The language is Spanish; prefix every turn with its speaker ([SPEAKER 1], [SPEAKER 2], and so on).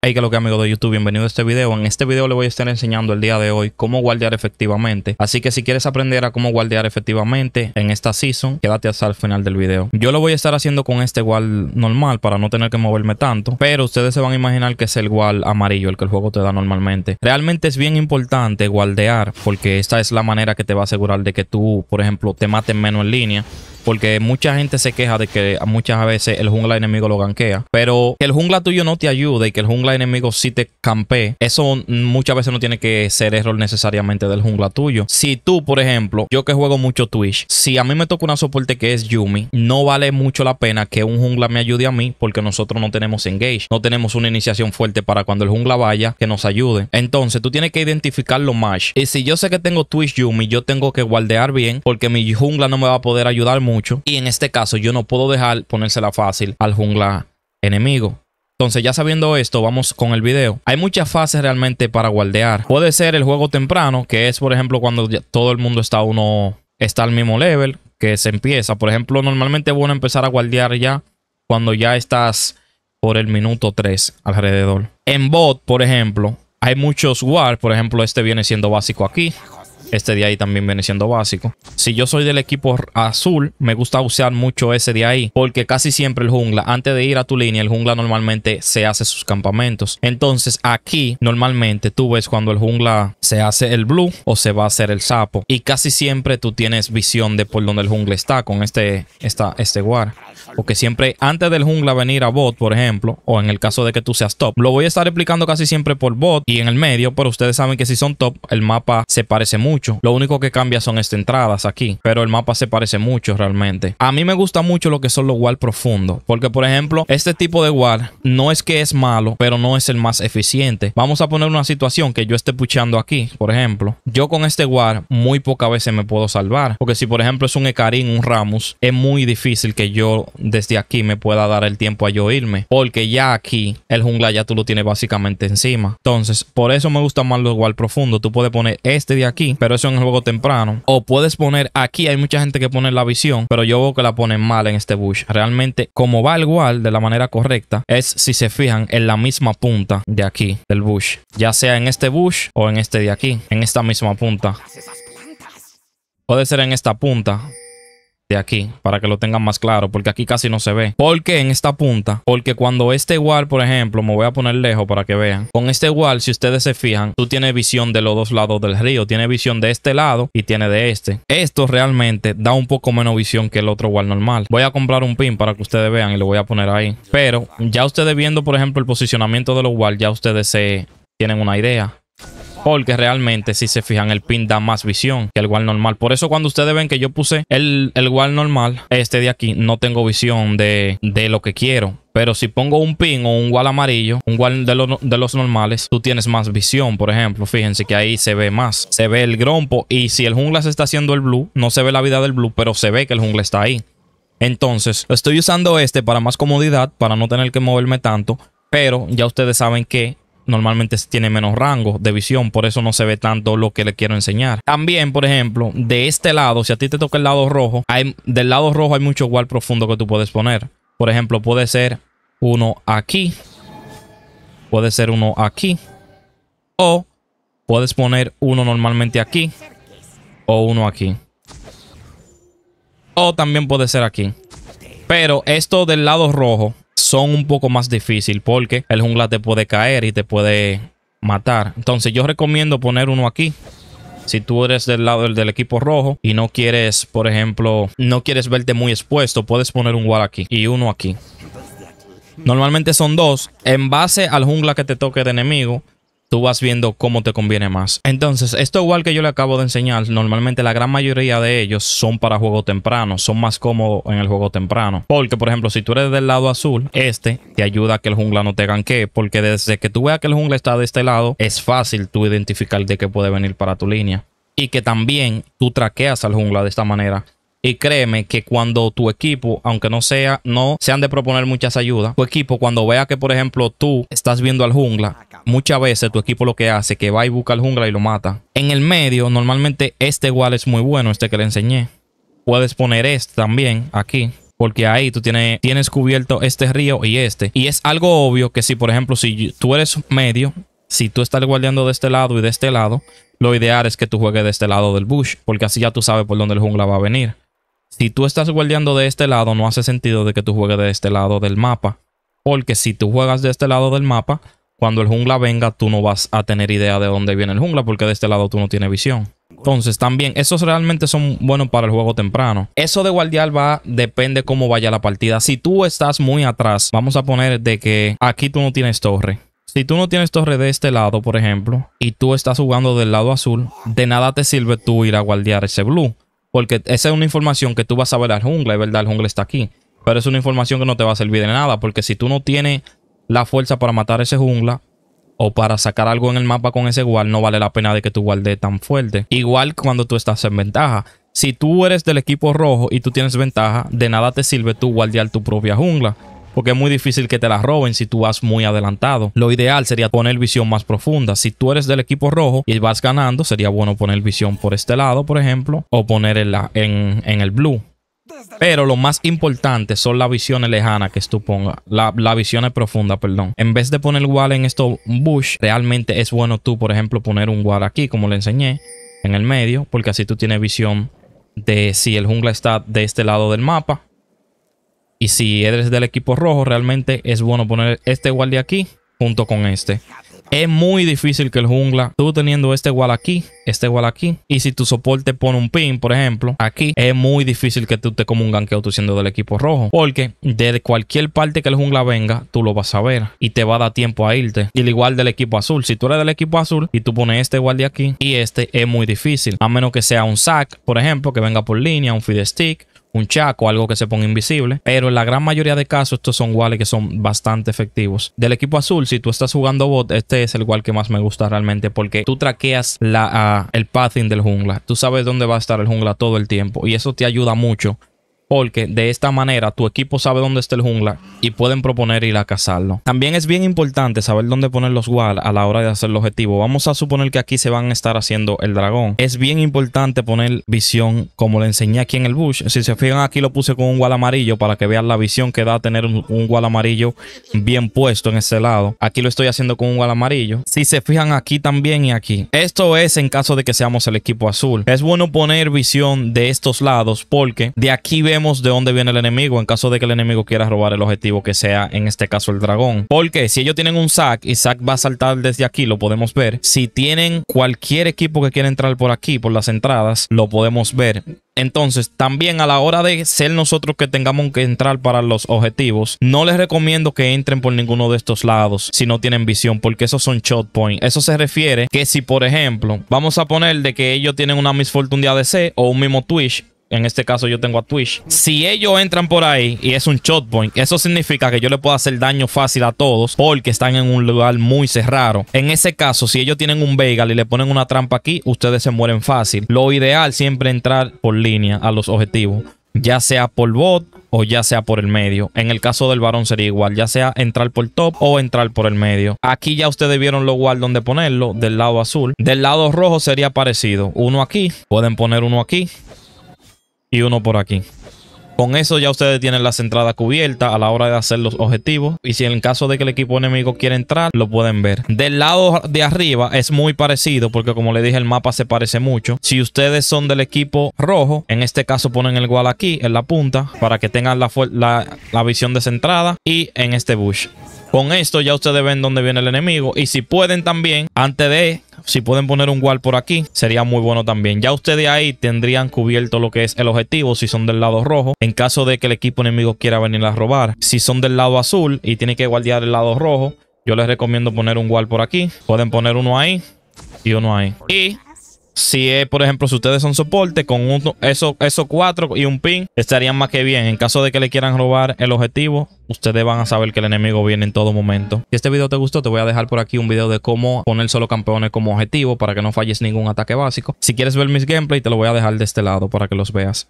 [SPEAKER 1] Hey que lo que amigos de YouTube, bienvenido a este video. En este video le voy a estar enseñando el día de hoy cómo guardear efectivamente. Así que si quieres aprender a cómo guardear efectivamente en esta season, quédate hasta el final del video. Yo lo voy a estar haciendo con este guard normal para no tener que moverme tanto, pero ustedes se van a imaginar que es el guard amarillo, el que el juego te da normalmente. Realmente es bien importante guardear porque esta es la manera que te va a asegurar de que tú, por ejemplo, te mates menos en línea porque mucha gente se queja de que muchas veces el jungla enemigo lo ganquea. Pero que el jungla tuyo no te ayude y que el jungla enemigo sí te campee. Eso muchas veces no tiene que ser error necesariamente del jungla tuyo. Si tú, por ejemplo, yo que juego mucho Twitch, si a mí me toca una soporte que es Yumi, no vale mucho la pena que un jungla me ayude a mí porque nosotros no tenemos engage. No tenemos una iniciación fuerte para cuando el jungla vaya que nos ayude. Entonces tú tienes que identificarlo más Y si yo sé que tengo Twitch Yumi, yo tengo que guardear bien porque mi jungla no me va a poder ayudar mucho. Y en este caso yo no puedo dejar ponérsela fácil al jungla enemigo. Entonces ya sabiendo esto, vamos con el video. Hay muchas fases realmente para guardear. Puede ser el juego temprano, que es por ejemplo cuando todo el mundo está uno está al mismo level, que se empieza. Por ejemplo, normalmente bueno empezar a guardear ya cuando ya estás por el minuto 3 alrededor. En bot, por ejemplo, hay muchos war. Por ejemplo, este viene siendo básico aquí. Este de ahí también viene siendo básico. Si yo soy del equipo azul, me gusta usar mucho ese de ahí. Porque casi siempre el jungla, antes de ir a tu línea, el jungla normalmente se hace sus campamentos. Entonces aquí normalmente tú ves cuando el jungla se hace el blue o se va a hacer el sapo. Y casi siempre tú tienes visión de por donde el jungla está con este, esta, este guard. Porque siempre antes del jungla venir a bot, por ejemplo, o en el caso de que tú seas top, lo voy a estar explicando casi siempre por bot y en el medio. Pero ustedes saben que si son top, el mapa se parece mucho. Lo único que cambia son estas entradas aquí, pero el mapa se parece mucho realmente. A mí me gusta mucho lo que son los guard profundos, porque por ejemplo, este tipo de guard no es que es malo, pero no es el más eficiente. Vamos a poner una situación que yo esté puchando aquí, por ejemplo. Yo con este guard muy pocas veces me puedo salvar, porque si por ejemplo es un Ecarín, un Ramos, es muy difícil que yo desde aquí me pueda dar el tiempo a yo irme, porque ya aquí el jungla ya tú lo tienes básicamente encima. Entonces, por eso me gusta más los guard profundos. Tú puedes poner este de aquí, pero pero eso en el juego temprano. O puedes poner aquí, hay mucha gente que pone la visión, pero yo veo que la ponen mal en este bush. Realmente, como va el wall de la manera correcta, es si se fijan en la misma punta de aquí, del bush. Ya sea en este bush o en este de aquí, en esta misma punta. Puede ser en esta punta, de aquí para que lo tengan más claro porque aquí casi no se ve porque en esta punta porque cuando este igual por ejemplo me voy a poner lejos para que vean con este igual si ustedes se fijan tú tienes visión de los dos lados del río tiene visión de este lado y tiene de este esto realmente da un poco menos visión que el otro wall normal voy a comprar un pin para que ustedes vean y lo voy a poner ahí pero ya ustedes viendo por ejemplo el posicionamiento de los wall ya ustedes se tienen una idea porque realmente si se fijan el pin da más visión que el wall normal. Por eso cuando ustedes ven que yo puse el, el normal, este de aquí, no tengo visión de, de lo que quiero. Pero si pongo un pin o un wall amarillo, un wall de, de, los normales, tú tienes más visión, por ejemplo. Fíjense que ahí se ve más. Se ve el grompo. Y si el jungla se está haciendo el blue, no se ve la vida del blue, pero se ve que el jungla está ahí. Entonces, estoy usando este para más comodidad, para no tener que moverme tanto. Pero ya ustedes saben que normalmente tiene menos rango de visión, por eso no se ve tanto lo que le quiero enseñar. También, por ejemplo, de este lado, si a ti te toca el lado rojo, hay, del lado rojo hay mucho igual profundo que tú puedes poner. Por ejemplo, puede ser uno aquí, puede ser uno aquí, o puedes poner uno normalmente aquí, o uno aquí. O también puede ser aquí. Pero esto del lado rojo son un poco más difíciles porque el jungla te puede caer y te puede matar. Entonces yo recomiendo poner uno aquí. Si tú eres del lado del, equipo rojo y no quieres, por ejemplo, no quieres verte muy expuesto, puedes poner un wall aquí y uno aquí. Normalmente son dos. En base al jungla que te toque de enemigo, tú vas viendo cómo te conviene más. Entonces, esto igual que yo le acabo de enseñar, normalmente la gran mayoría de ellos son para juego temprano, son más cómodos en el juego temprano. Porque, por ejemplo, si tú eres del lado azul, este te ayuda a que el jungla no te ganquee, porque desde que tú veas que el jungla está de este lado, es fácil tú identificar de qué puede venir para tu línea. Y que también tú traqueas al jungla de esta manera. Y créeme que cuando tu equipo, aunque no sea, no se han de proponer muchas ayudas, tu equipo cuando vea que, por ejemplo, tú estás viendo al jungla, muchas veces tu equipo lo que hace que va y busca al jungla y lo mata. En el medio, normalmente este igual es muy bueno, este que le enseñé. Puedes poner este también aquí. Porque ahí tú tienes, tienes cubierto este río y este. Y es algo obvio que si, por ejemplo, si tú eres medio, si tú estás guardiando de este lado y de este lado, lo ideal es que tú juegues de este lado del bush, porque así ya tú sabes por dónde el jungla va a venir. Si tú estás guardeando de este lado, no hace sentido de que tú juegues de este lado del mapa. Porque si tú juegas de este lado del mapa, cuando el jungla venga, tú no vas a tener idea de dónde viene el jungla, porque de este lado tú no tienes visión. Entonces, también, esos realmente son buenos para el juego temprano. Eso de guardiar va, depende cómo vaya la partida. Si tú estás muy atrás, vamos a poner de que aquí tú no tienes torre. Si tú no tienes torre de este lado, por ejemplo, y tú estás jugando del lado azul, de nada te sirve tú ir a guardiar ese blue. Porque esa es una información que tú vas a ver al jungla, es verdad, el jungla está aquí. Pero es una información que no te va a servir de nada, porque si tú no tienes la fuerza para matar ese jungla o para sacar algo en el mapa con ese guard, no vale la pena de que tú guarde tan fuerte. Igual cuando tú estás en ventaja. Si tú eres del equipo rojo y tú tienes ventaja, de nada te sirve tú guardear tu propia jungla porque es muy difícil que te la roben si tú vas muy adelantado. Lo ideal sería poner visión más profunda. Si tú eres del equipo rojo y vas ganando, sería bueno poner visión por este lado, por ejemplo, o poner en, en, el blue. Pero lo más importante son las visiones lejanas que tú pongas. Las la visiones profundas, perdón. En vez de poner wall en esto bush, realmente es bueno tú, por ejemplo, poner un wall aquí, como le enseñé, en el medio, porque así tú tienes visión de si el jungla está de este lado del mapa y si eres del equipo rojo, realmente es bueno poner este guardia aquí junto con este. Es muy difícil que el jungla, tú teniendo este wall aquí, este wall aquí, y si tu soporte pone un pin, por ejemplo, aquí, es muy difícil que tú te como un ganqueo tú siendo del equipo rojo. Porque de cualquier parte que el jungla venga, tú lo vas a ver y te va a dar tiempo a irte. Y el igual del equipo azul, si tú eres del equipo azul y tú pones este guardia aquí y este, es muy difícil. A menos que sea un sack, por ejemplo, que venga por línea, un feed stick un chaco, algo que se pone invisible. Pero en la gran mayoría de casos, estos son wallets que son bastante efectivos. Del equipo azul, si tú estás jugando bot, este es el wall que más me gusta realmente porque tú traqueas la, ah, el pathing del jungla. Tú sabes dónde va a estar el jungla todo el tiempo y eso te ayuda mucho porque de esta manera tu equipo sabe dónde está el jungla y pueden proponer ir a cazarlo. También es bien importante saber dónde poner los wall a la hora de hacer el objetivo. Vamos a suponer que aquí se van a estar haciendo el dragón. Es bien importante poner visión como le enseñé aquí en el bush. Si se fijan aquí lo puse con un wall amarillo para que vean la visión que da tener un wall amarillo bien puesto en ese lado. Aquí lo estoy haciendo con un wall amarillo. Si se fijan aquí también y aquí. Esto es en caso de que seamos el equipo azul. Es bueno poner visión de estos lados porque de aquí vemos de dónde viene el enemigo en caso de que el enemigo quiera robar el objetivo que sea, en este caso el dragón. Porque si ellos tienen un sac y sac va a saltar desde aquí, lo podemos ver. Si tienen cualquier equipo que quiera entrar por aquí, por las entradas, lo podemos ver. Entonces, también a la hora de ser nosotros que tengamos que entrar para los objetivos, no les recomiendo que entren por ninguno de estos lados si no tienen visión, porque esos son shot point Eso se refiere que si, por ejemplo, vamos a poner de que ellos tienen una misfortune de ADC o un mismo Twitch, en este caso yo tengo a Twitch, si ellos entran por ahí y es un shot point, eso significa que yo le puedo hacer daño fácil a todos porque están en un lugar muy cerrado. En ese caso, si ellos tienen un Veigal y le ponen una trampa aquí, ustedes se mueren fácil. Lo ideal siempre entrar por línea a los objetivos, ya sea por bot o ya sea por el medio. En el caso del varón sería igual, ya sea entrar por top o entrar por el medio. Aquí ya ustedes vieron lo igual donde ponerlo, del lado azul. Del lado rojo sería parecido, uno aquí, pueden poner uno aquí y uno por aquí. Con eso ya ustedes tienen las entradas cubiertas a la hora de hacer los objetivos. Y si en caso de que el equipo enemigo quiera entrar, lo pueden ver. Del lado de arriba es muy parecido porque como le dije el mapa se parece mucho. Si ustedes son del equipo rojo, en este caso ponen el gual aquí en la punta para que tengan la, visión de visión y en este bush. Con esto ya ustedes ven dónde viene el enemigo. Y si pueden también, antes de si pueden poner un wall por aquí, sería muy bueno también. Ya ustedes ahí tendrían cubierto lo que es el objetivo si son del lado rojo. En caso de que el equipo enemigo quiera venir a robar. Si son del lado azul y tienen que guardiar el lado rojo, yo les recomiendo poner un wall por aquí. Pueden poner uno ahí y uno ahí. Y si es, por ejemplo, si ustedes son soporte, con uno, eso, esos cuatro y un pin estarían más que bien. En caso de que le quieran robar el objetivo, ustedes van a saber que el enemigo viene en todo momento. Si este video te gustó, te voy a dejar por aquí un video de cómo poner solo campeones como objetivo para que no falles ningún ataque básico. Si quieres ver mis gameplay, te lo voy a dejar de este lado para que los veas.